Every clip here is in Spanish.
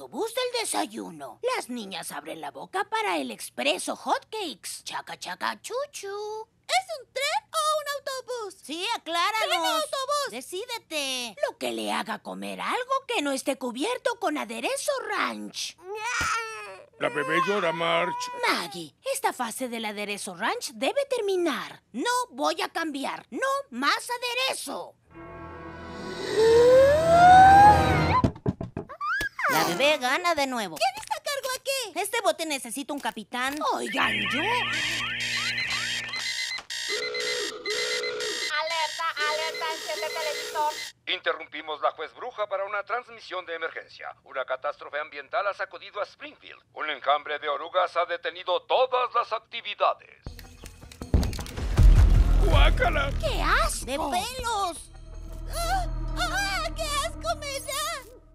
autobús del desayuno. Las niñas abren la boca para el expreso hotcakes. Chaca, chaca, chuchu. ¿Es un tren o un autobús? Sí, acláranos. ¡Tren o autobús! Decídete. Lo que le haga comer algo que no esté cubierto con aderezo ranch. La bebé llora, March. Maggie, esta fase del aderezo ranch debe terminar. No voy a cambiar. No más aderezo. La bebé gana de nuevo. ¿Quién está a cargo aquí? Este bote necesita un capitán. Oigan, yo... Alerta, alerta, enciende el televisor. Interrumpimos la juez bruja para una transmisión de emergencia. Una catástrofe ambiental ha sacudido a Springfield. Un enjambre de orugas ha detenido todas las actividades. ¡Guácala! ¡Qué asco! ¡De pelos! ¡Ah! ¡Ah!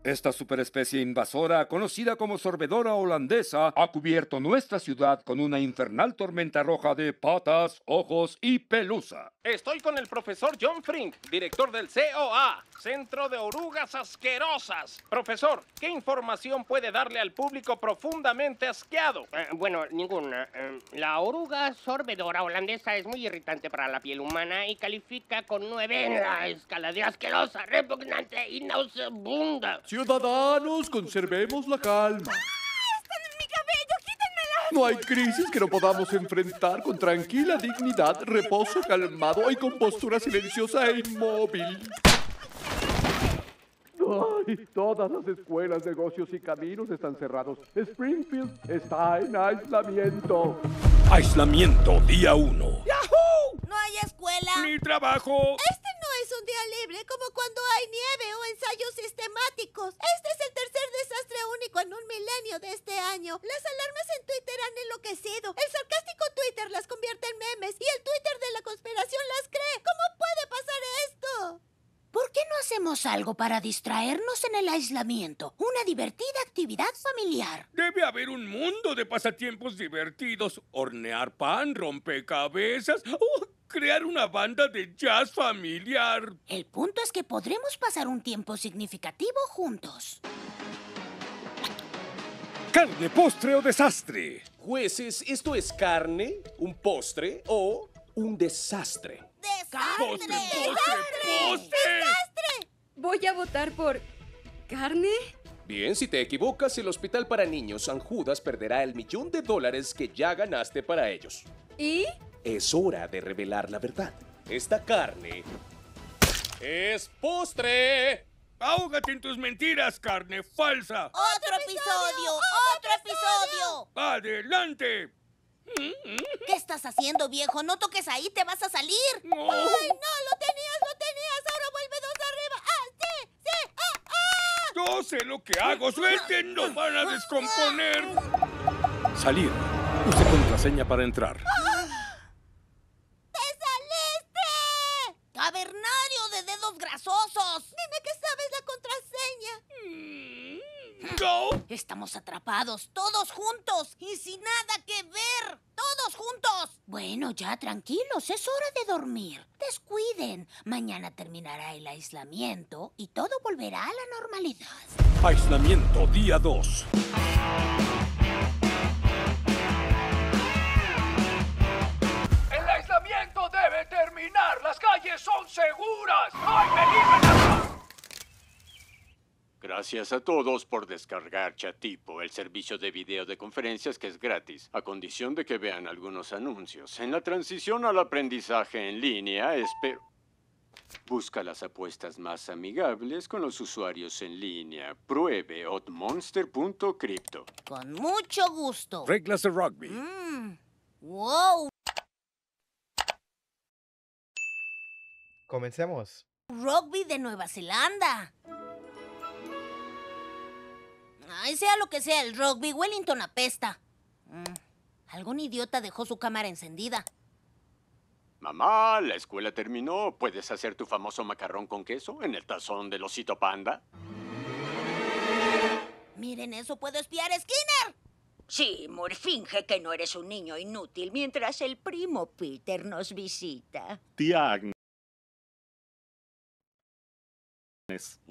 Esta superespecie invasora, conocida como sorbedora holandesa, ha cubierto nuestra ciudad con una infernal tormenta roja de patas, ojos y pelusa. Estoy con el profesor John Frink, director del COA, Centro de Orugas Asquerosas. Profesor, ¿qué información puede darle al público profundamente asqueado? Eh, bueno, ninguna. Eh, la oruga sorbedora holandesa es muy irritante para la piel humana y califica con nueve en la escala de asquerosa, repugnante y nauseabunda. Ciudadanos, conservemos la calma. ¡Ah, ¡Están en mi cabello! No hay crisis que no podamos enfrentar con tranquila dignidad, reposo calmado y con postura silenciosa e inmóvil. Ay, todas las escuelas, negocios y caminos están cerrados. Springfield está en aislamiento. Aislamiento, día 1. No hay escuela. Ni trabajo. Este no es un día libre como cuando hay nieve o ensayos sistemáticos. Este es el tercer desastre único en un milenio de este año. Las alarmas en Twitter han enloquecido. El sarcástico Twitter las convierte en memes y el Twitter de la conspiración las cree. ¿Cómo puede pasar esto? ¿Por qué no hacemos algo para distraernos en el aislamiento? Una divertida actividad familiar. Debe haber un mundo de pasatiempos divertidos. Hornear pan, rompecabezas o crear una banda de jazz familiar. El punto es que podremos pasar un tiempo significativo juntos. Carne, postre o desastre. Jueces, ¿esto es carne, un postre o un desastre? ¡Desastre! ¡Desastre! ¡Desastre! Voy a votar por... ¿Carne? Bien, si te equivocas, el Hospital para Niños San Judas perderá el millón de dólares que ya ganaste para ellos. ¿Y? Es hora de revelar la verdad. Esta carne es postre. ¡Ahógate en tus mentiras, carne falsa! ¡Otro episodio! ¡Otro episodio! ¡Adelante! ¿Qué estás haciendo, viejo? No toques ahí, te vas a salir. ¡Ay, no! ¡Lo tenías, lo tenías! ¡Ahora vuelve dos arriba! ¡Ah, sí! ¡Sí! ¡Ah, ah! Yo sé lo que hago. ¡Suelten! ¡No van a descomponer! Salir. Use contraseña para entrar. Estamos atrapados, todos juntos y sin nada que ver. ¡Todos juntos! Bueno, ya tranquilos, es hora de dormir. Descuiden. Mañana terminará el aislamiento y todo volverá a la normalidad. Aislamiento día 2. El aislamiento debe terminar. Las calles son seguras. ¡Ay, me Gracias a todos por descargar Chatipo, el servicio de video de conferencias que es gratis, a condición de que vean algunos anuncios. En la transición al aprendizaje en línea, espero... Busca las apuestas más amigables con los usuarios en línea. Pruebe oddmonster.crypto. Con mucho gusto. Reglas de rugby. Mm, wow. Comencemos. Rugby de Nueva Zelanda sea lo que sea el rugby, Wellington apesta. Mm. Algún idiota dejó su cámara encendida. Mamá, la escuela terminó. ¿Puedes hacer tu famoso macarrón con queso en el tazón del osito panda? Miren, eso puedo espiar a Skinner. Seymour, finge que no eres un niño inútil mientras el primo Peter nos visita. Tía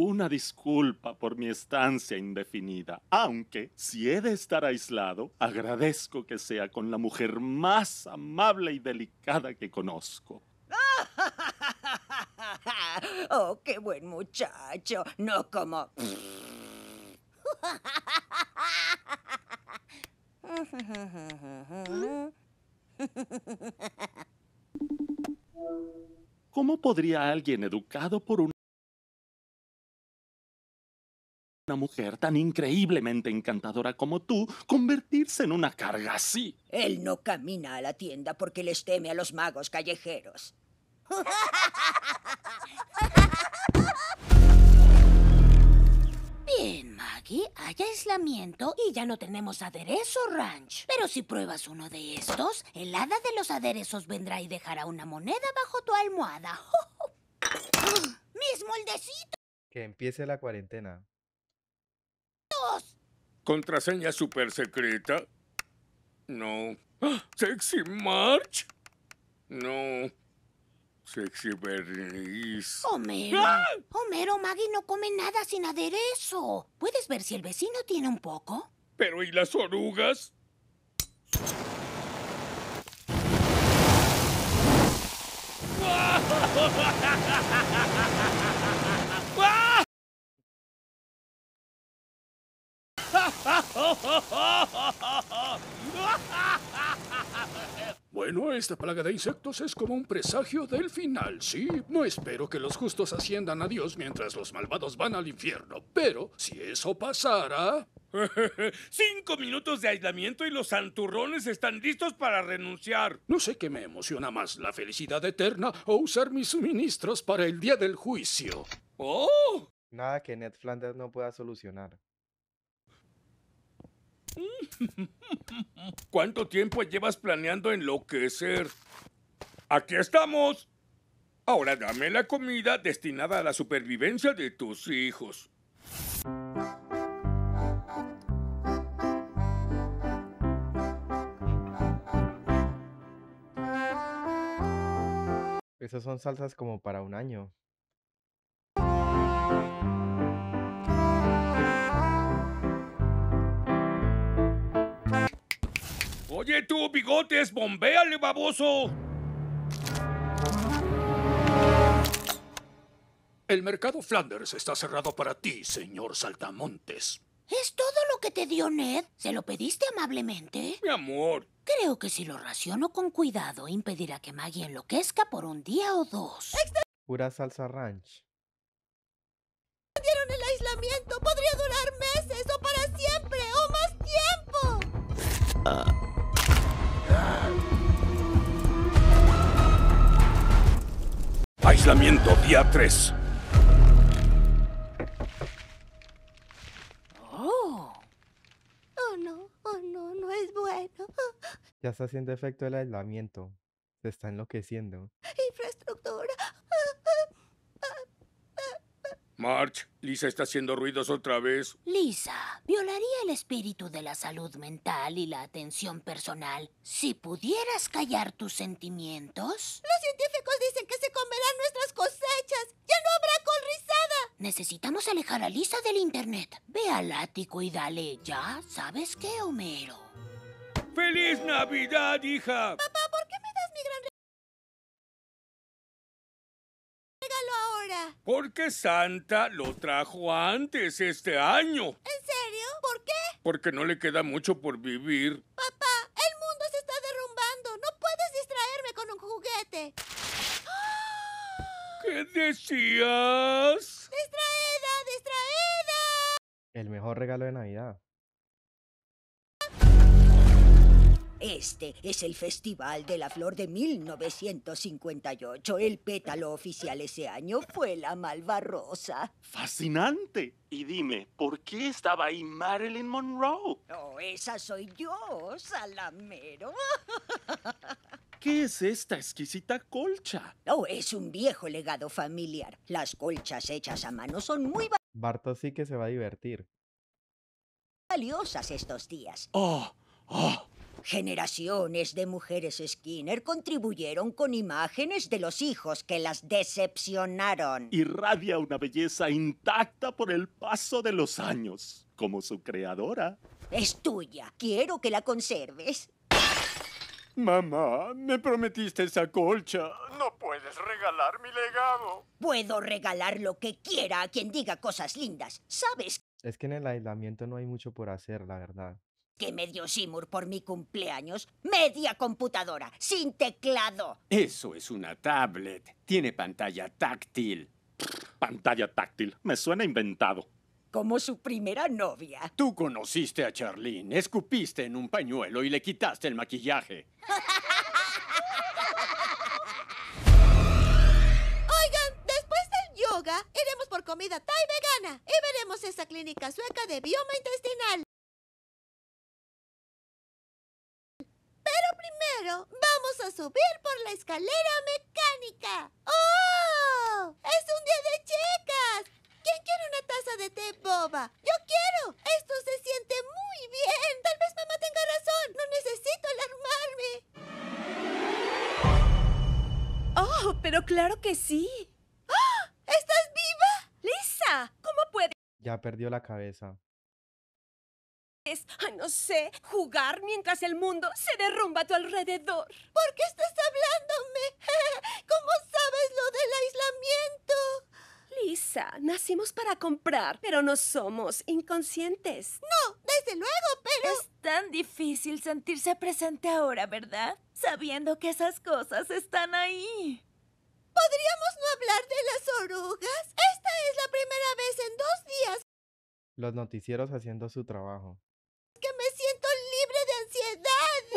Una disculpa por mi estancia indefinida, aunque si he de estar aislado, agradezco que sea con la mujer más amable y delicada que conozco. ¡Oh, qué buen muchacho! No como... ¿Cómo podría alguien educado por un una mujer tan increíblemente encantadora como tú convertirse en una carga así. Él no camina a la tienda porque les teme a los magos callejeros. Bien, Maggie, hay aislamiento y ya no tenemos aderezo ranch. Pero si pruebas uno de estos, el hada de los aderezos vendrá y dejará una moneda bajo tu almohada. ¡Oh! ¡Mis moldecitos! Que empiece la cuarentena. ¿Contraseña super secreta? No. ¡Ah! ¿Sexy March? No. Sexy Bernice. Homero. ¡Ah! Homero, Maggie no come nada sin aderezo. ¿Puedes ver si el vecino tiene un poco? Pero ¿y las orugas? ¡Ah! Bueno, esta plaga de insectos es como un presagio del final, ¿sí? No espero que los justos asciendan a Dios mientras los malvados van al infierno, pero si eso pasara... Cinco minutos de aislamiento y los santurrones están listos para renunciar. No sé qué me emociona más, la felicidad eterna o usar mis suministros para el día del juicio. ¡Oh! Nada que Ned Flanders no pueda solucionar. ¿Cuánto tiempo llevas planeando enloquecer? Aquí estamos. Ahora dame la comida destinada a la supervivencia de tus hijos. Esas son salsas como para un año. Oye tú, bigotes, bombéale, baboso. El mercado Flanders está cerrado para ti, señor Saltamontes. ¿Es todo lo que te dio Ned? ¿Se lo pediste amablemente? Mi amor. Creo que si lo raciono con cuidado, impedirá que Maggie enloquezca por un día o dos. ¡Extra! Pura salsa ranch. ...dieron el aislamiento! ¡Podría durar meses o para siempre o más tiempo! Ah. Aislamiento día 3. Oh. no, oh no, no es bueno. Ya está haciendo efecto el aislamiento. Se está enloqueciendo. March, Lisa está haciendo ruidos otra vez. Lisa, violaría el espíritu de la salud mental y la atención personal si pudieras callar tus sentimientos. Los científicos dicen que se comerán nuestras cosechas. Ya no habrá col Necesitamos alejar a Lisa del internet. Ve al ático y dale ya. ¿Sabes qué, Homero? ¡Feliz Navidad, hija! ¡Papá! Porque Santa lo trajo antes este año. ¿En serio? ¿Por qué? Porque no le queda mucho por vivir. Papá, el mundo se está derrumbando. No puedes distraerme con un juguete. ¡Ah! ¿Qué decías? Distraída, distraída. El mejor regalo de Navidad. Este es el Festival de la Flor de 1958. El pétalo oficial ese año fue la malva rosa. ¡Fascinante! Y dime, ¿por qué estaba ahí Marilyn Monroe? Oh, esa soy yo, Salamero. ¿Qué es esta exquisita colcha? Oh, es un viejo legado familiar. Las colchas hechas a mano son muy... Barto sí que se va a divertir. Valiosas estos días. ¡Oh! ¡Oh! Generaciones de mujeres Skinner contribuyeron con imágenes de los hijos que las decepcionaron. Irradia una belleza intacta por el paso de los años, como su creadora. Es tuya. Quiero que la conserves. Mamá, me prometiste esa colcha. No puedes regalar mi legado. Puedo regalar lo que quiera a quien diga cosas lindas. ¿Sabes? Es que en el aislamiento no hay mucho por hacer, la verdad. ¿Qué me dio por mi cumpleaños? Media computadora, sin teclado. Eso es una tablet. Tiene pantalla táctil. Pantalla táctil. Me suena inventado. Como su primera novia. Tú conociste a Charlene, escupiste en un pañuelo y le quitaste el maquillaje. Oigan, después del yoga, iremos por comida Thai vegana y veremos esa clínica sueca de bioma intestinal. primero, vamos a subir por la escalera mecánica. ¡Oh! ¡Es un día de chicas! ¿Quién quiere una taza de té boba? ¡Yo quiero! ¡Esto se siente muy bien! Tal vez mamá tenga razón. No necesito alarmarme. ¡Oh, pero claro que sí! ¡Ah! ¿Estás viva? ¡Lisa! ¿Cómo puede? Ya perdió la cabeza es, no sé, jugar mientras el mundo se derrumba a tu alrededor. ¿Por qué estás hablándome? ¿Cómo sabes lo del aislamiento? Lisa, nacimos para comprar, pero no somos inconscientes. No, desde luego, pero... Es tan difícil sentirse presente ahora, ¿verdad? Sabiendo que esas cosas están ahí. ¿Podríamos no hablar de las orugas? Esta es la primera vez en dos días. Los noticieros haciendo su trabajo.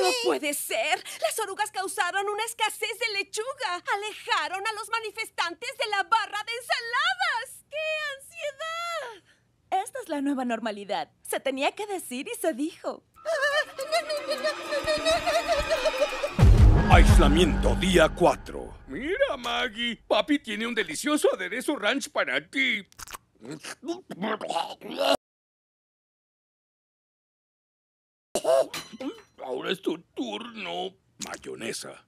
¡No puede ser! Las orugas causaron una escasez de lechuga. Alejaron a los manifestantes de la barra de ensaladas. ¡Qué ansiedad! Esta es la nueva normalidad. Se tenía que decir y se dijo. Aislamiento día 4. Mira, Maggie. Papi tiene un delicioso aderezo ranch para ti. Ahora es tu turno. Mayonesa.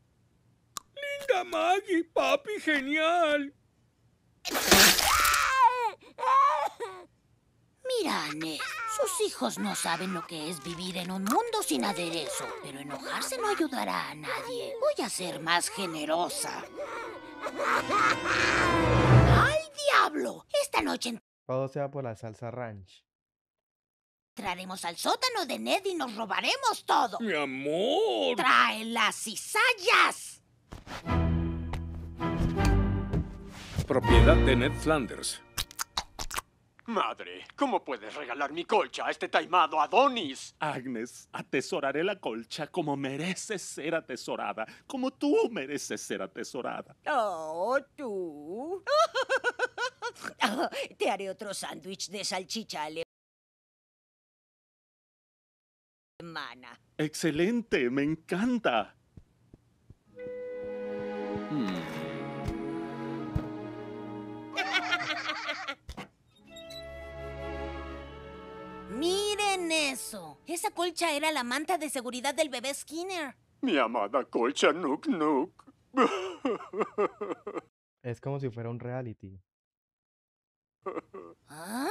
Linda Maggie, papi, genial. Mira, Anne, sus hijos no saben lo que es vivir en un mundo sin aderezo, pero enojarse no ayudará a nadie. Voy a ser más generosa. ¡Ay, diablo! Esta noche... Todo sea por la salsa ranch. Entraremos al sótano de Ned y nos robaremos todo. Mi amor. Trae las cizallas. Propiedad de Ned Flanders. Madre, ¿cómo puedes regalar mi colcha a este taimado Adonis? Agnes, atesoraré la colcha como mereces ser atesorada, como tú mereces ser atesorada. Oh, tú. Te haré otro sándwich de salchicha Excelente, me encanta. Hmm. Miren eso. Esa colcha era la manta de seguridad del bebé Skinner. Mi amada colcha Nuk Nuk. es como si fuera un reality. ¿Ah?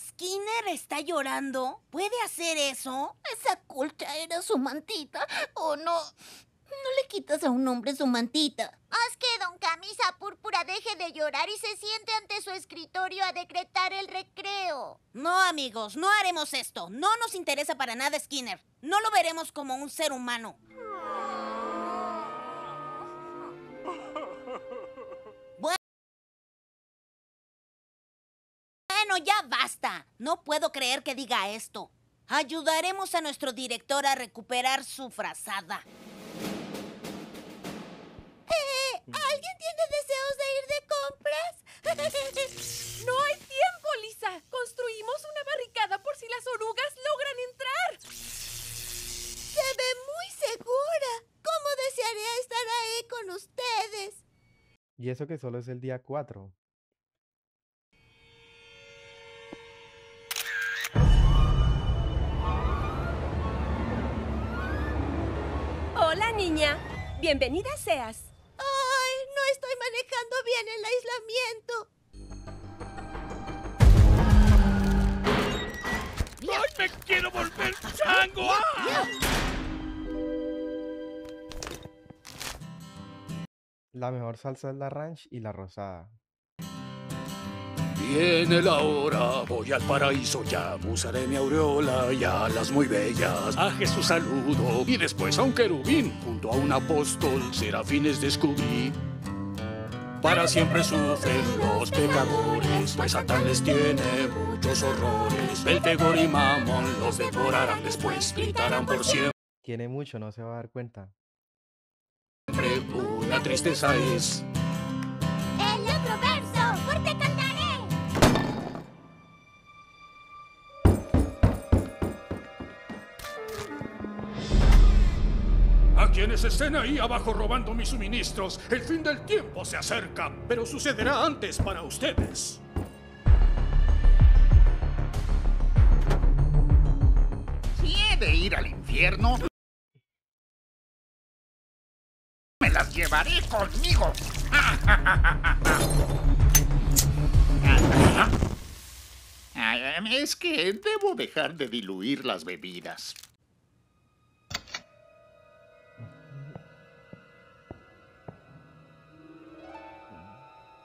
¿Skinner está llorando? ¿Puede hacer eso? Esa colcha era su mantita. ¿O oh, no? No le quitas a un hombre su mantita. Haz que don Camisa Púrpura deje de llorar y se siente ante su escritorio a decretar el recreo. No, amigos, no haremos esto. No nos interesa para nada Skinner. No lo veremos como un ser humano. Bueno, ya basta. No puedo creer que diga esto. Ayudaremos a nuestro director a recuperar su frazada. ¿Alguien tiene deseos de ir de compras? ¡No hay tiempo, Lisa! Construimos una barricada por si las orugas logran entrar. Se ve muy segura. ¿Cómo desearía estar ahí con ustedes? Y eso que solo es el día 4. Hola, niña. Bienvenida seas. ¡Ay! No estoy manejando bien el aislamiento. ¡Ay, me quiero volver chango! Ah. La mejor salsa es la ranch y la rosada viene la hora, voy al paraíso ya, usaré mi aureola y alas muy bellas. A Jesús saludo y después a un querubín, junto a un apóstol, serafines descubrí. Para siempre sufren los pecadores, pues Satán les tiene muchos horrores. Beltegor y Mamón los devorarán después, gritarán por siempre. Tiene mucho, no se va a dar cuenta. Siempre Una tristeza es Se estén ahí abajo robando mis suministros. El fin del tiempo se acerca, pero sucederá antes para ustedes. ¿Quiere ir al infierno? Me las llevaré conmigo. Ah, es que debo dejar de diluir las bebidas.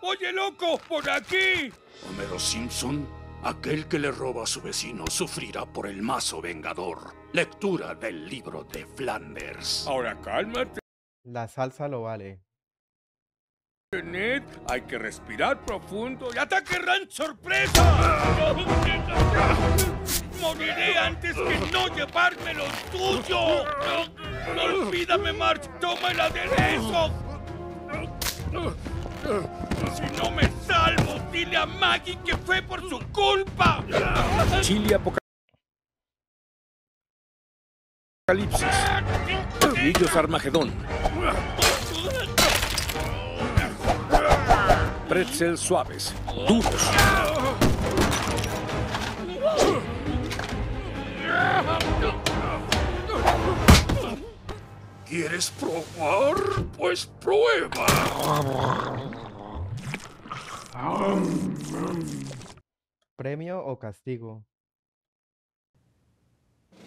¡Oye, loco! ¡Por aquí! Homero Simpson, aquel que le roba a su vecino, sufrirá por el mazo vengador. Lectura del libro de Flanders. Ahora cálmate. La salsa lo vale. hay que respirar profundo y ataque Ran sorpresa. Moriré antes que no llevarme lo tuyo. No, olvídame, March. Toma el aderezo. ¡Si no me salvo, dile a Maggie que fue por su culpa! Chile Apocalipsis. Tornillos Armagedón. Pretzel, suaves, duros. ¿Quieres probar? Pues prueba. ¿Premio o castigo?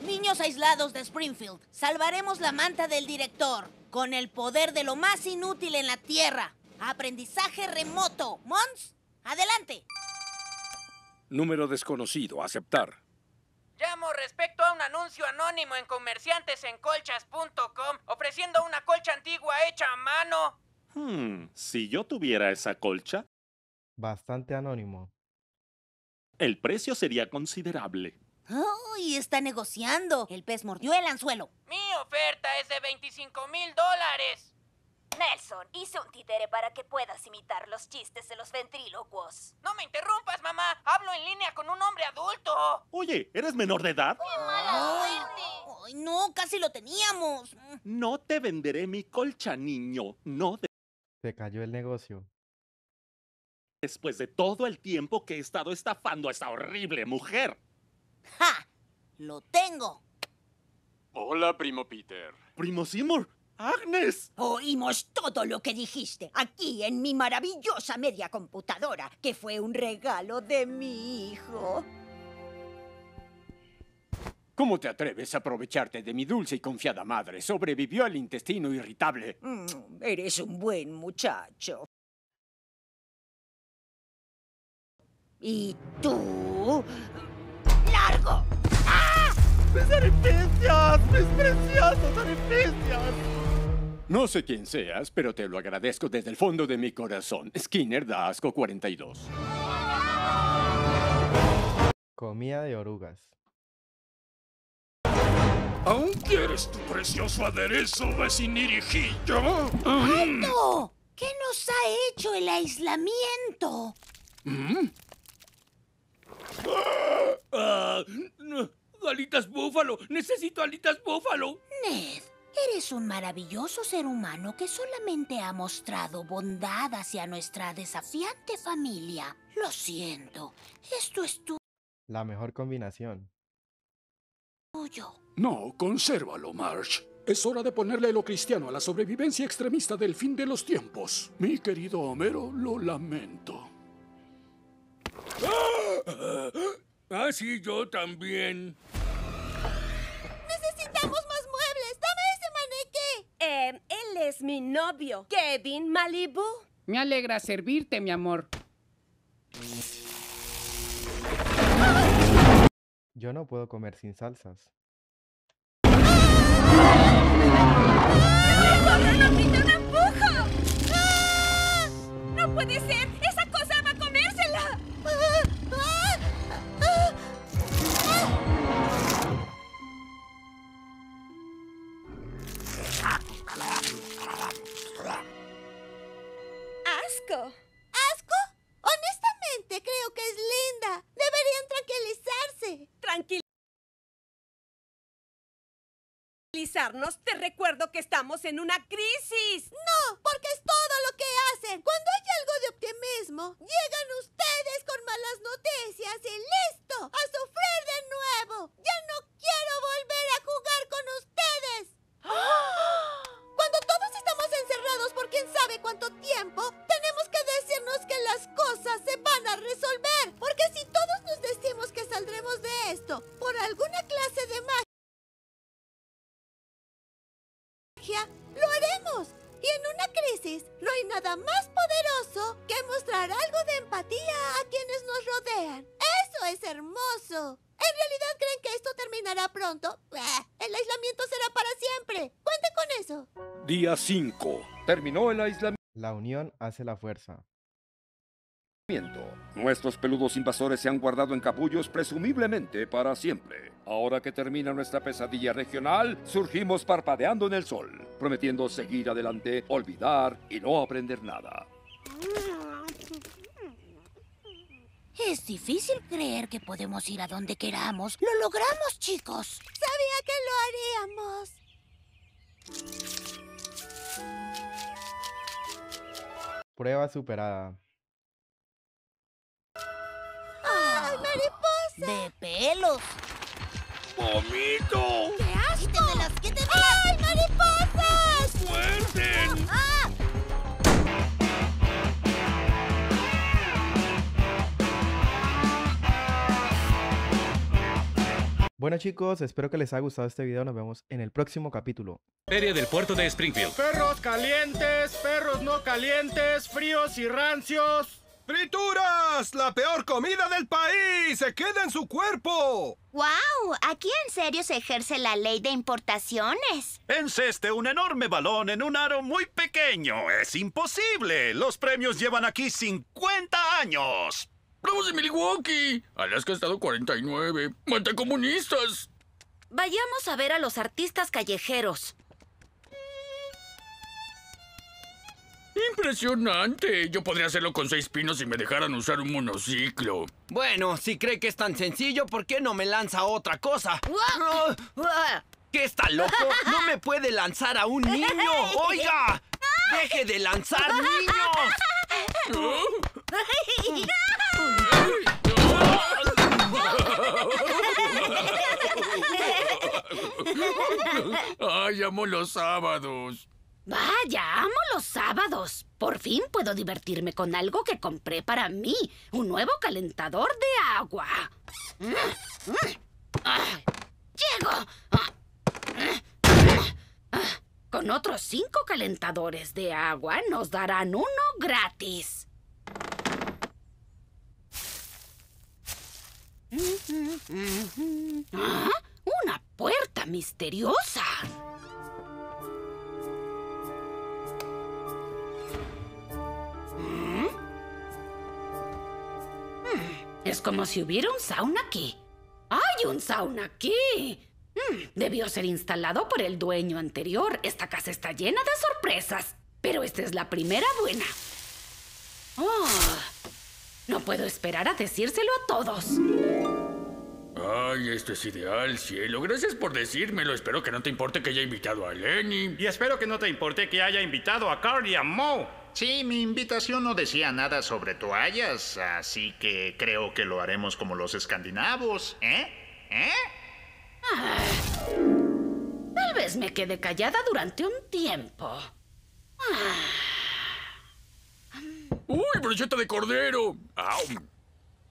Niños aislados de Springfield, salvaremos la manta del director con el poder de lo más inútil en la Tierra. Aprendizaje remoto. Mons, adelante. Número desconocido, aceptar. Llamo respecto a un anuncio anónimo en comerciantesencolchas.com ofreciendo una colcha antigua hecha a mano. Hmm, si yo tuviera esa colcha, bastante anónimo. El precio sería considerable. ¡Ay! Está negociando. El pez mordió el anzuelo. Mi oferta es de 25 mil dólares. Nelson, hice un títere para que puedas imitar los chistes de los ventrílocuos. No me interrumpas, mamá. Hablo en línea con un hombre adulto. Oye, ¿eres menor de edad? ¡Qué mala no, casi lo teníamos. No te venderé mi colcha, niño. No te... Se cayó el negocio. Después de todo el tiempo que he estado estafando a esta horrible mujer. ¡Ja! ¡Lo tengo! Hola, primo Peter. Primo Seymour. Agnes. Oímos todo lo que dijiste aquí en mi maravillosa media computadora, que fue un regalo de mi hijo. ¿Cómo te atreves a aprovecharte de mi dulce y confiada madre? Sobrevivió al intestino irritable. Mm, eres un buen muchacho. Y tú... ¡Largo! ¡Ah! ¡Mis artificios! ¡Mis preciosos No sé quién seas, pero te lo agradezco desde el fondo de mi corazón. Skinner da asco 42. Comida de orugas. ¿Aún quieres tu precioso aderezo, vecinirijillo? Mm. ¡Alto! ¿Qué nos ha hecho el aislamiento? Mm. Ah, ¡Alitas búfalo! ¡Necesito alitas búfalo! Ned, eres un maravilloso ser humano que solamente ha mostrado bondad hacia nuestra desafiante familia. Lo siento, esto es tu... La mejor combinación. Tuyo. No, consérvalo, Marsh. Es hora de ponerle lo cristiano a la sobrevivencia extremista del fin de los tiempos. Mi querido Homero, lo lamento. ¡Ah! Ah, sí, yo también. ¡Necesitamos más muebles! ¡Dame ese maneque! Eh, él es mi novio, Kevin Malibu. Me alegra servirte, mi amor. Yo no puedo comer sin salsas. no, empujo! ¡Ah! ¡No puede ser! ¿Asco? Honestamente, creo que es linda. Deberían tranquilizarse. Tranquilizarnos, te recuerdo que estamos en una crisis. No, porque es todo lo que hacen. Cuando hay algo de optimismo, llegan ustedes con malas noticias y listo, a sufrir de nuevo. Ya no quiero volver a jugar con ustedes. Cuando todos estamos encerrados por quién sabe cuánto tiempo, decirnos que las cosas se van a resolver, porque si todos nos decimos que saldremos de esto por alguna clase de magia, lo haremos. Y en una crisis no hay nada más poderoso que mostrar algo de empatía a quienes nos rodean. Eso es hermoso. ¿En realidad creen que esto terminará pronto? El aislamiento será para siempre. Cuente con eso. Día 5. Terminó el aislamiento. La unión hace la fuerza. Nuestros peludos invasores se han guardado en capullos presumiblemente para siempre. Ahora que termina nuestra pesadilla regional, surgimos parpadeando en el sol, prometiendo seguir adelante, olvidar y no aprender nada. Es difícil creer que podemos ir a donde queramos. ¡Lo logramos, chicos! Sabía que lo haríamos. Prueba superada. de pelos. ¡Vomito! ¡Qué asco! ¡Quítemelas, ay mariposas! ¡Muerden! Ah. Bueno chicos, espero que les haya gustado este video, nos vemos en el próximo capítulo. Feria del puerto de Springfield. Perros calientes, perros no calientes, fríos y rancios. ¡Frituras! ¡La peor comida del país! ¡Se queda en su cuerpo! ¡Wow! Aquí en serio se ejerce la ley de importaciones. Enceste un enorme balón en un aro muy pequeño. ¡Es imposible! Los premios llevan aquí 50 años. ¡Vamos de Milwaukee! Alaska ha estado 49. ¡Mata comunistas! Vayamos a ver a los artistas callejeros. Impresionante. Yo podría hacerlo con seis pinos si me dejaran usar un monociclo. Bueno, si cree que es tan sencillo, ¿por qué no me lanza otra cosa? Ah, ah. ¿Qué está loco? ¡No me puede lanzar a un niño! ¡Oiga! ¡Deje de lanzar niños! ¡Ay, amo los sábados! Vaya, amo los sábados. Por fin puedo divertirme con algo que compré para mí. Un nuevo calentador de agua. ¡Llego! Con otros cinco calentadores de agua nos darán uno gratis. ¿Ah? ¡Una puerta misteriosa! Es como si hubiera un sauna aquí. ¡Hay un sauna aquí! Mm, debió ser instalado por el dueño anterior. Esta casa está llena de sorpresas. Pero esta es la primera buena. Oh, no puedo esperar a decírselo a todos. Ay, esto es ideal, cielo. Gracias por decírmelo. Espero que no te importe que haya invitado a Lenny. Y espero que no te importe que haya invitado a Carly y a Moe. Sí, mi invitación no decía nada sobre toallas, así que creo que lo haremos como los escandinavos, ¿eh? ¿Eh? Ah, tal vez me quede callada durante un tiempo. Ah. ¡Uy, brocheta de cordero! ¡Aum!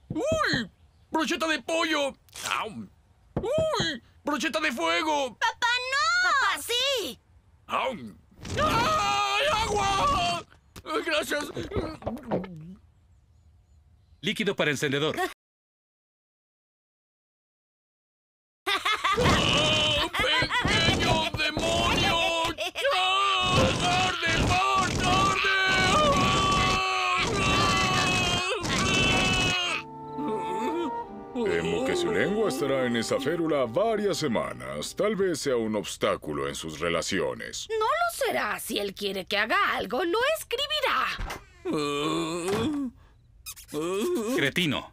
¡Uy! ¡Brocheta de pollo! ¡Aum! ¡Uy! ¡Brocheta de fuego! ¡Papá, no! ¡Papá, sí! ¡Ay, agua! Gracias. Líquido para encendedor. lengua estará en esa férula varias semanas. Tal vez sea un obstáculo en sus relaciones. No lo será. Si él quiere que haga algo, lo escribirá. Cretino.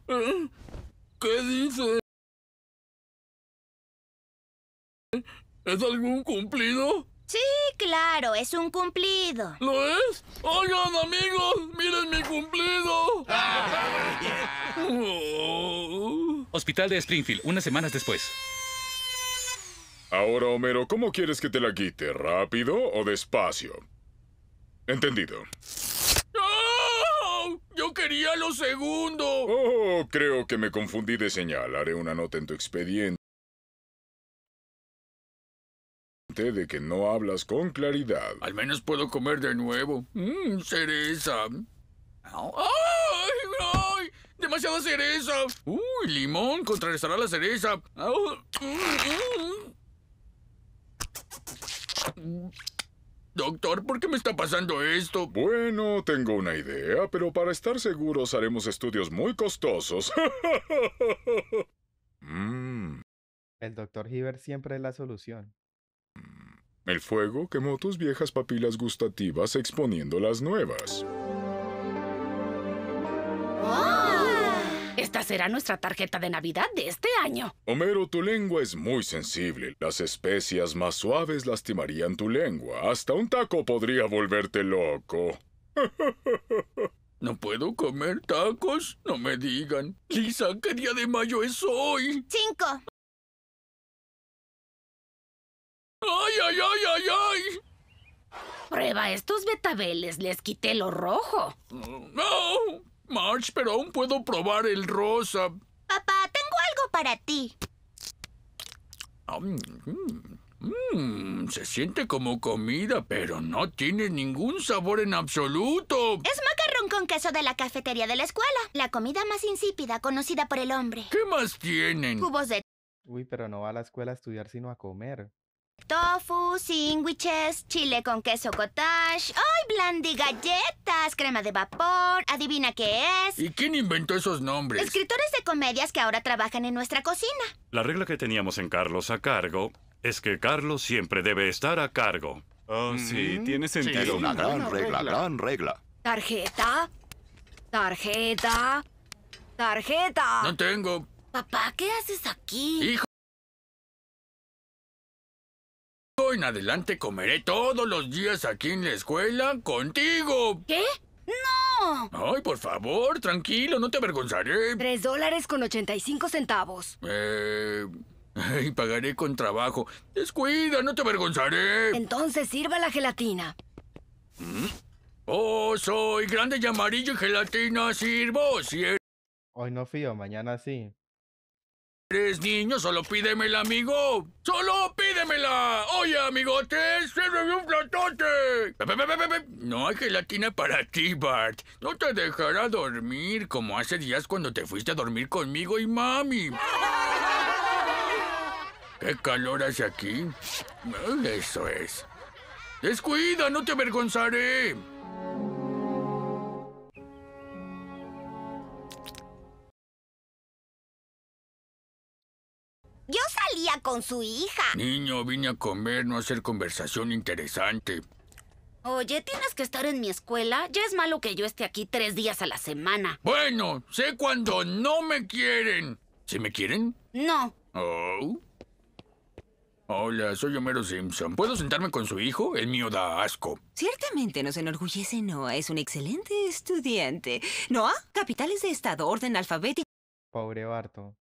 ¿Qué dice? ¿Es algún cumplido? Sí, claro, es un cumplido. ¿Lo es? Oigan, amigos, miren mi cumplido. Hospital de Springfield, unas semanas después. Ahora, Homero, ¿cómo quieres que te la quite? ¿Rápido o despacio? Entendido. ¡Oh! Yo quería lo segundo. Oh, creo que me confundí de señal. Haré una nota en tu expediente de que no hablas con claridad. Al menos puedo comer de nuevo. Mmm, cereza. ¡Oh! ¡Demasiada cereza! ¡Uy, limón! Contrarrestará la cereza. Doctor, ¿por qué me está pasando esto? Bueno, tengo una idea, pero para estar seguros haremos estudios muy costosos. Mm. El doctor Hiver siempre es la solución. Mm. El fuego quemó tus viejas papilas gustativas exponiendo las nuevas. ¡Ah! Esta será nuestra tarjeta de Navidad de este año. Homero, tu lengua es muy sensible. Las especias más suaves lastimarían tu lengua. Hasta un taco podría volverte loco. ¿No puedo comer tacos? No me digan. Lisa, ¿qué día de mayo es hoy? Cinco. ¡Ay, ay, ay, ay, ay! Prueba estos betabeles, les quité lo rojo. Mm, ¡No! March, pero aún puedo probar el rosa. Papá, tengo algo para ti. Mm, mm, mm, se siente como comida, pero no tiene ningún sabor en absoluto. Es macarrón con queso de la cafetería de la escuela. La comida más insípida conocida por el hombre. ¿Qué más tienen? Cubos de... Uy, pero no va a la escuela a estudiar sino a comer. Tofu, sándwiches, chile con queso cottage. ¡Ay, blandi galletas! Crema de vapor. ¿Adivina qué es? ¿Y quién inventó esos nombres? Escritores de comedias que ahora trabajan en nuestra cocina. La regla que teníamos en Carlos a cargo es que Carlos siempre debe estar a cargo. Oh, sí, tiene sentido. una gran regla, gran regla. ¿Tarjeta? ¿Tarjeta? ¿Tarjeta? No tengo. Papá, ¿qué haces aquí? Hijo. en adelante comeré todos los días aquí en la escuela contigo. ¿Qué? ¡No! Ay, por favor, tranquilo, no te avergonzaré. Tres dólares con ochenta y cinco centavos. Eh... Ay, pagaré con trabajo. Descuida, no te avergonzaré. Entonces sirva la gelatina. ¿Mm? Oh, soy grande y amarillo y gelatina, sirvo, si Hoy no fío, mañana sí niño, solo pídemela, amigo. ¡Solo pídemela! Oye, amigotes, sirve un platote. No hay gelatina para ti, Bart. No te dejará dormir como hace días cuando te fuiste a dormir conmigo y mami. ¿Qué calor hace aquí? Eso es. Descuida, no te avergonzaré. con su hija. Niño, vine a comer, no hacer conversación interesante. Oye, tienes que estar en mi escuela. Ya es malo que yo esté aquí tres días a la semana. Bueno, sé cuando no me quieren. si me quieren? No. Oh. Hola, soy Homero Simpson. ¿Puedo sentarme con su hijo? El mío da asco. Ciertamente nos enorgullece Noah. Es un excelente estudiante. Noah, capitales de estado, orden alfabético. Pobre Barto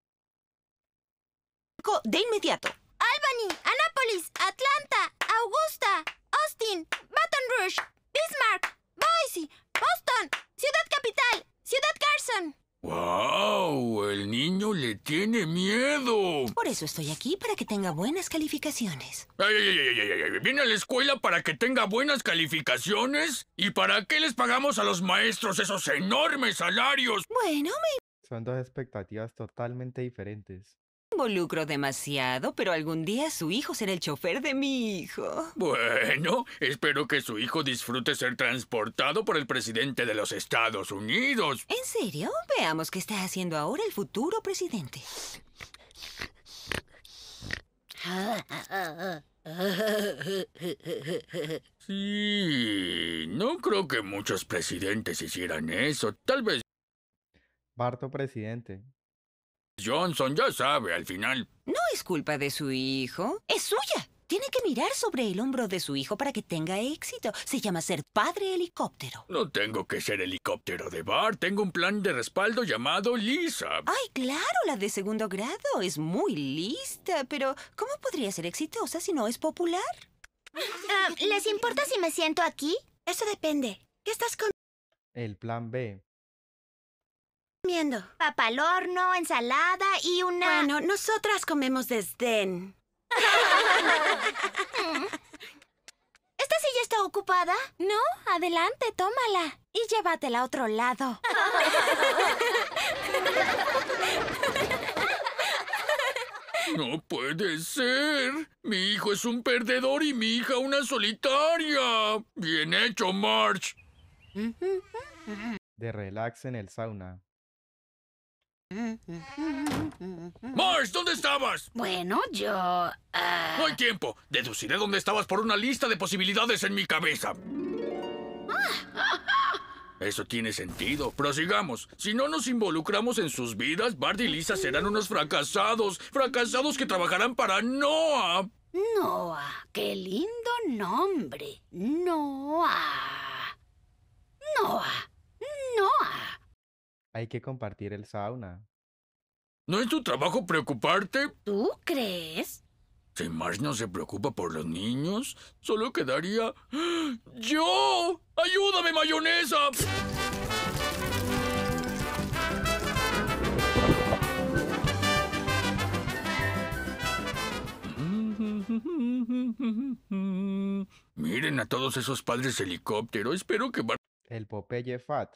de inmediato. Albany, Annapolis, Atlanta, Augusta, Austin, Baton Rouge, Bismarck, Boise, Boston, Ciudad Capital, Ciudad Carson. ¡Wow! El niño le tiene miedo. Por eso estoy aquí, para que tenga buenas calificaciones. Ay, ay, ay, ¿Viene a la escuela para que tenga buenas calificaciones? ¿Y para qué les pagamos a los maestros esos enormes salarios? Bueno, me... Son dos expectativas totalmente diferentes involucro demasiado, pero algún día su hijo será el chofer de mi hijo. Bueno, espero que su hijo disfrute ser transportado por el presidente de los Estados Unidos. ¿En serio? Veamos qué está haciendo ahora el futuro presidente. Sí, no creo que muchos presidentes hicieran eso. Tal vez... Barto presidente. Johnson ya sabe al final. No es culpa de su hijo, es suya. Tiene que mirar sobre el hombro de su hijo para que tenga éxito. Se llama ser padre helicóptero. No tengo que ser helicóptero de bar. Tengo un plan de respaldo llamado Lisa. Ay, claro, la de segundo grado. Es muy lista, pero ¿cómo podría ser exitosa si no es popular? Ah, ¿Les importa si me siento aquí? Eso depende. ¿Qué estás con...? El plan B comiendo? Papa horno, ensalada y una... Bueno, nosotras comemos desdén. ¿Esta silla está ocupada? No, adelante, tómala. Y llévatela a otro lado. No puede ser. Mi hijo es un perdedor y mi hija una solitaria. Bien hecho, March. De relax en el sauna. Mars, ¿dónde estabas? Bueno, yo... Ah. No hay tiempo. Deduciré dónde estabas por una lista de posibilidades en mi cabeza. Eso tiene sentido. Prosigamos. Si no nos involucramos en sus vidas, Bart y Lisa serán unos fracasados. Fracasados que trabajarán para Noah. Noah. Qué lindo nombre. Noah. Noah. Noah. Hay que compartir el sauna. ¿No es tu trabajo preocuparte? ¿Tú crees? Si más, no se preocupa por los niños, solo quedaría... ¡Yo! ¡Ayúdame, mayonesa! Miren a todos esos padres helicóptero, Espero que... El Popeye Fat.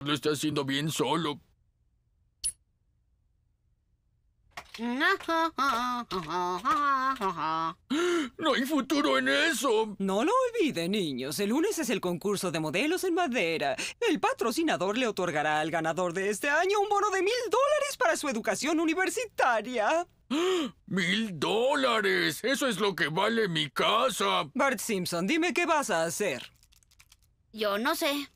Lo está haciendo bien solo. No hay futuro en eso. No lo olvide, niños. El lunes es el concurso de modelos en madera. El patrocinador le otorgará al ganador de este año un bono de mil dólares para su educación universitaria. ¡Mil dólares! Eso es lo que vale mi casa. Bart Simpson, dime qué vas a hacer. Yo no sé.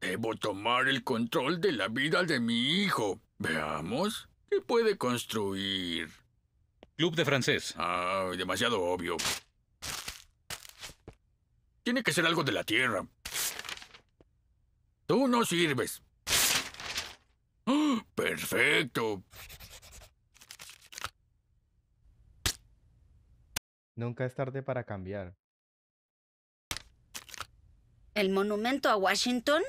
Debo tomar el control de la vida de mi hijo. Veamos qué puede construir. Club de francés. Ah, demasiado obvio. Tiene que ser algo de la tierra. Tú no sirves. ¡Ah! perfecto. Nunca es tarde para cambiar. ¿El monumento a Washington?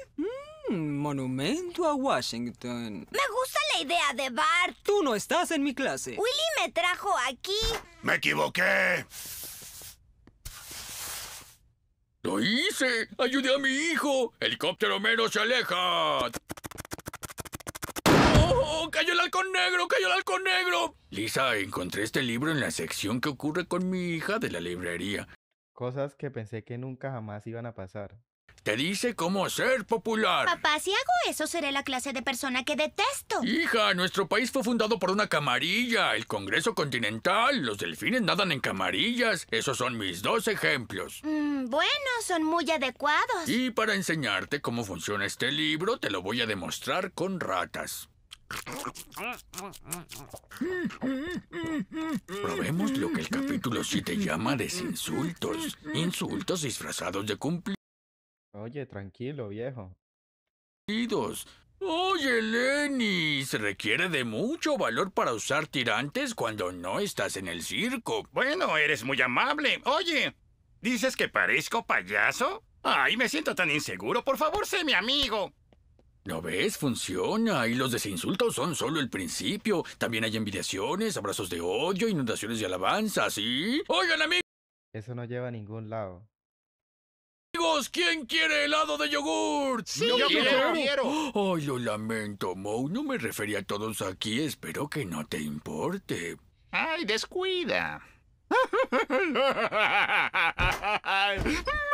Mmm, monumento a Washington. Me gusta la idea de Bart. Tú no estás en mi clase. Willy me trajo aquí. Me equivoqué. ¡Lo hice! ¡Ayudé a mi hijo! ¡Helicóptero menos se aleja! ¡Oh! ¡Cayó el halcón negro! ¡Cayó el halcón negro! Lisa, encontré este libro en la sección que ocurre con mi hija de la librería. Cosas que pensé que nunca jamás iban a pasar. Te dice cómo ser popular. Papá, si hago eso, seré la clase de persona que detesto. Hija, nuestro país fue fundado por una camarilla, el Congreso Continental, los delfines nadan en camarillas. Esos son mis dos ejemplos. Mm, bueno, son muy adecuados. Y para enseñarte cómo funciona este libro, te lo voy a demostrar con ratas. Probemos lo que el capítulo 7 llama desinsultos. Insultos disfrazados de cumplir. Oye, tranquilo, viejo. Oye, Lenny, se requiere de mucho valor para usar tirantes cuando no estás en el circo. Bueno, eres muy amable. Oye, ¿dices que parezco payaso? Ay, me siento tan inseguro. Por favor, sé mi amigo. ¿No ves? Funciona. Y los desinsultos son solo el principio. También hay envidiaciones, abrazos de odio, inundaciones de alabanza, ¿sí? Oigan, amigo. Eso no lleva a ningún lado. ¿quién quiere helado de yogur? Sí, yo, quiero. Ay, lo lamento, Moe. No me refería a todos aquí. Espero que no te importe. Ay, descuida.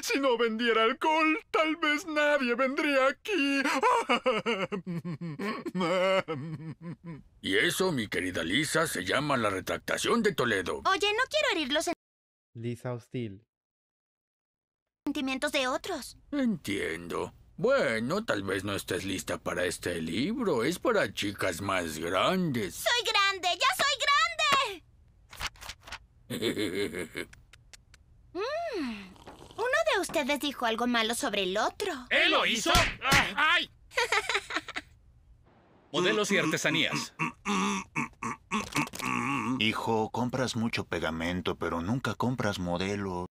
Si no vendiera alcohol, tal vez nadie vendría aquí. Y eso, mi querida Lisa, se llama la retractación de Toledo. Oye, no quiero herirlos en... Lisa hostil sentimientos de otros. Entiendo. Bueno, tal vez no estés lista para este libro. Es para chicas más grandes. ¡Soy grande! ¡Ya soy grande! Mm, uno de ustedes dijo algo malo sobre el otro. ¿Él lo hizo? ¡Ay! Modelos y artesanías. Hijo, compras mucho pegamento, pero nunca compras modelos.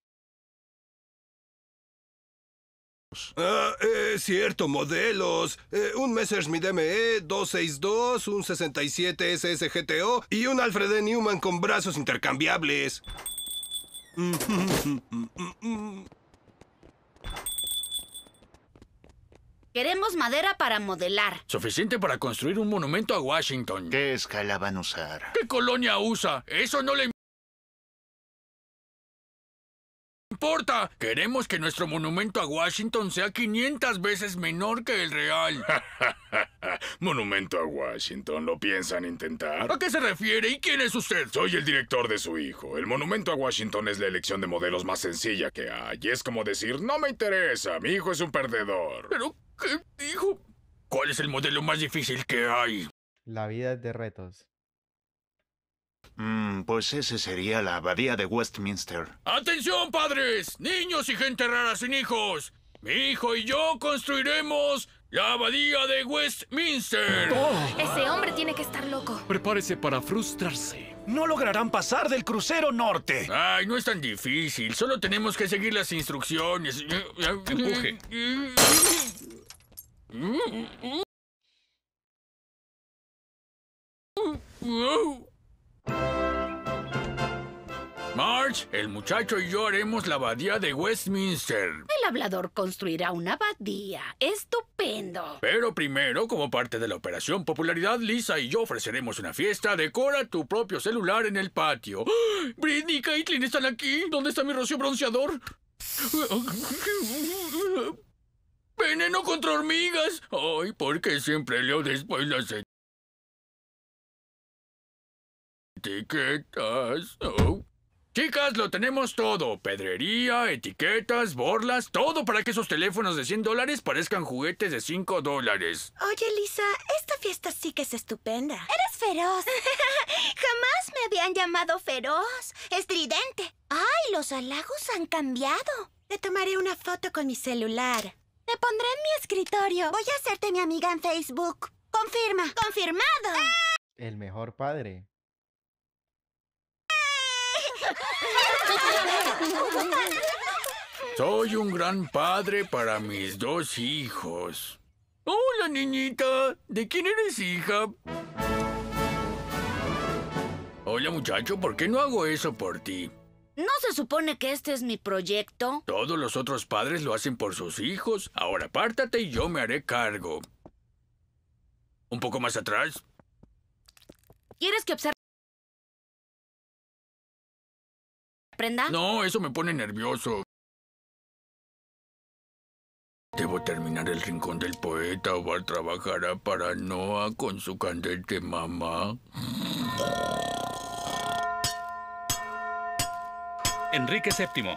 Ah, es eh, cierto, modelos. Eh, un Messerschmitt ME 262, un 67 SSGTO y un Alfred e. Newman con brazos intercambiables. Queremos madera para modelar. Suficiente para construir un monumento a Washington. ¿Qué escala van a usar? ¿Qué colonia usa? Eso no le importa. Queremos que nuestro monumento a Washington sea 500 veces menor que el real. monumento a Washington, ¿lo piensan intentar? ¿A qué se refiere y quién es usted? Soy el director de su hijo. El monumento a Washington es la elección de modelos más sencilla que hay. es como decir, no me interesa, mi hijo es un perdedor. ¿Pero qué dijo? ¿Cuál es el modelo más difícil que hay? La vida es de retos. Mmm, pues ese sería la abadía de Westminster. ¡Atención, padres! Niños y gente rara sin hijos. Mi hijo y yo construiremos la abadía de Westminster. Oh. Ese hombre tiene que estar loco. Prepárese para frustrarse. No lograrán pasar del crucero norte. Ay, no es tan difícil. Solo tenemos que seguir las instrucciones. Empuje. Mm. ¡March! el muchacho y yo haremos la abadía de Westminster. El hablador construirá una abadía. Estupendo. Pero primero, como parte de la operación popularidad, Lisa y yo ofreceremos una fiesta. Decora tu propio celular en el patio. ¡Ah! Britney y Caitlin están aquí. ¿Dónde está mi rocio bronceador? ¡Veneno contra hormigas! Ay, ¿por qué siempre leo después las etiquetas? Oh. Chicas, lo tenemos todo. Pedrería, etiquetas, borlas, todo para que esos teléfonos de 100 dólares parezcan juguetes de 5 dólares. Oye, Lisa, esta fiesta sí que es estupenda. Eres feroz. Jamás me habían llamado feroz, estridente. Ay, los halagos han cambiado. Te tomaré una foto con mi celular. Te pondré en mi escritorio. Voy a hacerte mi amiga en Facebook. Confirma. Confirmado. El mejor padre. Soy un gran padre para mis dos hijos. Hola, niñita. ¿De quién eres hija? Hola, muchacho. ¿Por qué no hago eso por ti? ¿No se supone que este es mi proyecto? Todos los otros padres lo hacen por sus hijos. Ahora pártate y yo me haré cargo. Un poco más atrás. ¿Quieres que observe? No, eso me pone nervioso. Debo terminar el rincón del poeta o a trabajar a paranoia con su candente mamá. Enrique VII.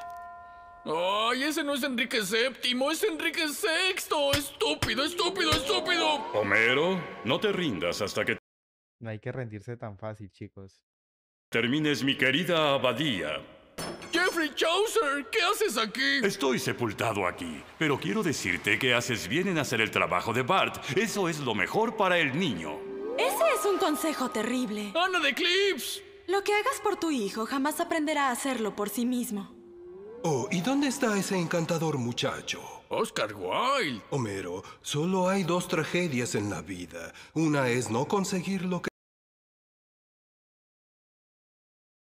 ¡Ay, ese no es Enrique VII! ¡Es Enrique VI! ¡Estúpido, estúpido, estúpido! Homero, no te rindas hasta que... No hay que rendirse tan fácil, chicos. Termines mi querida abadía. Jeffrey Chaucer, ¿qué haces aquí? Estoy sepultado aquí, pero quiero decirte que haces bien en hacer el trabajo de Bart. Eso es lo mejor para el niño. Ese es un consejo terrible. ¡Ana de Clips! Lo que hagas por tu hijo jamás aprenderá a hacerlo por sí mismo. Oh, ¿y dónde está ese encantador muchacho? Oscar Wilde. Homero, solo hay dos tragedias en la vida. Una es no conseguir lo que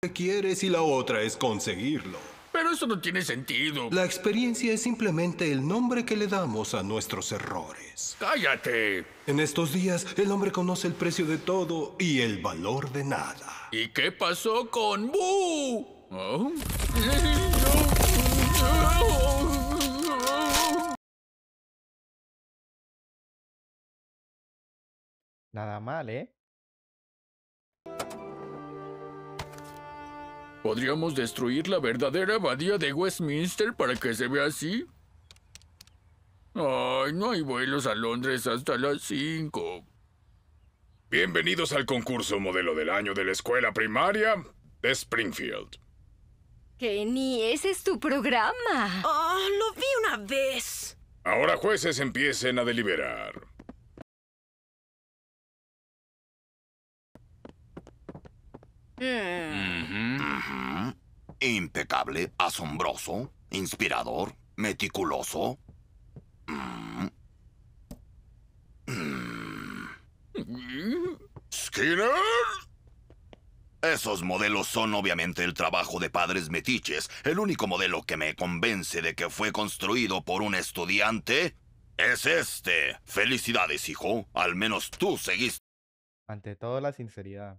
que quieres y la otra es conseguirlo. Pero eso no tiene sentido. La experiencia es simplemente el nombre que le damos a nuestros errores. ¡Cállate! En estos días, el hombre conoce el precio de todo y el valor de nada. ¿Y qué pasó con Boo? Oh. Nada mal, ¿eh? ¿Podríamos destruir la verdadera abadía de Westminster para que se vea así? Ay, no hay vuelos a Londres hasta las 5. Bienvenidos al concurso modelo del año de la escuela primaria de Springfield. Kenny, ese es tu programa. Oh, lo vi una vez. Ahora jueces empiecen a deliberar. Mm. Impecable, asombroso, inspirador, meticuloso. Mm. Mm. ¿Skinner? Esos modelos son obviamente el trabajo de padres metiches. El único modelo que me convence de que fue construido por un estudiante es este. Felicidades, hijo. Al menos tú seguiste. Ante todo, la sinceridad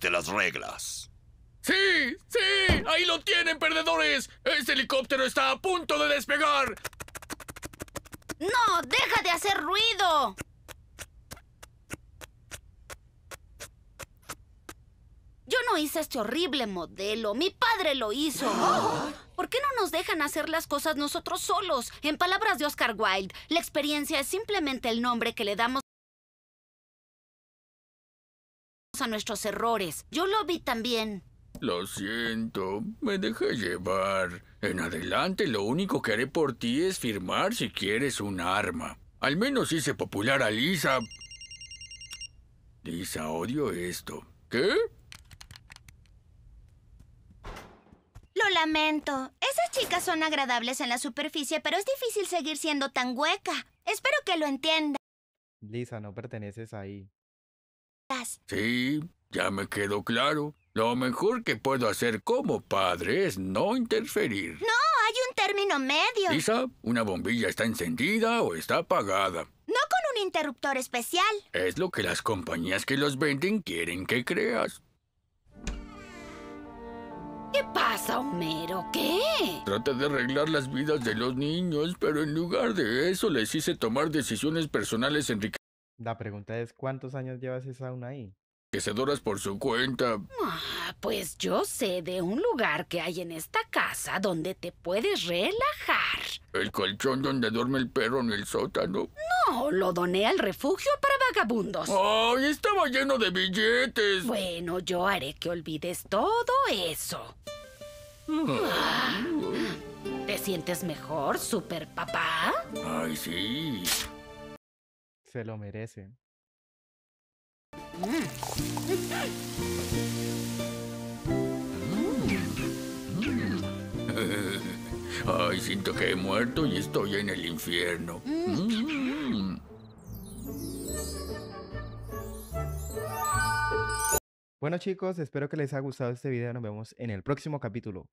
de las reglas. ¡Sí! ¡Sí! ¡Ahí lo tienen, perdedores! ¡Este helicóptero está a punto de despegar! ¡No! ¡Deja de hacer ruido! Yo no hice este horrible modelo. Mi padre lo hizo. ¿Por qué no nos dejan hacer las cosas nosotros solos? En palabras de Oscar Wilde, la experiencia es simplemente el nombre que le damos a nuestros errores. Yo lo vi también. Lo siento, me dejé llevar. En adelante lo único que haré por ti es firmar si quieres un arma. Al menos hice popular a Lisa. Lisa, odio esto. ¿Qué? Lo lamento. Esas chicas son agradables en la superficie, pero es difícil seguir siendo tan hueca. Espero que lo entienda. Lisa, no perteneces ahí. Sí, ya me quedó claro. Lo mejor que puedo hacer como padre es no interferir. No, hay un término medio. Lisa, ¿una bombilla está encendida o está apagada? No con un interruptor especial. Es lo que las compañías que los venden quieren que creas. ¿Qué pasa, Homero? ¿Qué? Traté de arreglar las vidas de los niños, pero en lugar de eso les hice tomar decisiones personales enriquecidas. La pregunta es, ¿cuántos años llevas esa una ahí? Que se duras por su cuenta. Ah, pues yo sé de un lugar que hay en esta casa donde te puedes relajar. ¿El colchón donde duerme el perro en el sótano? No, lo doné al refugio para vagabundos. ¡Ay, estaba lleno de billetes! Bueno, yo haré que olvides todo eso. Ah. ¿Te sientes mejor, super papá? Ay, sí. Se lo merecen. Mm. Mm. Ay, siento que he muerto y estoy en el infierno. Mm. Bueno chicos, espero que les haya gustado este video. Nos vemos en el próximo capítulo.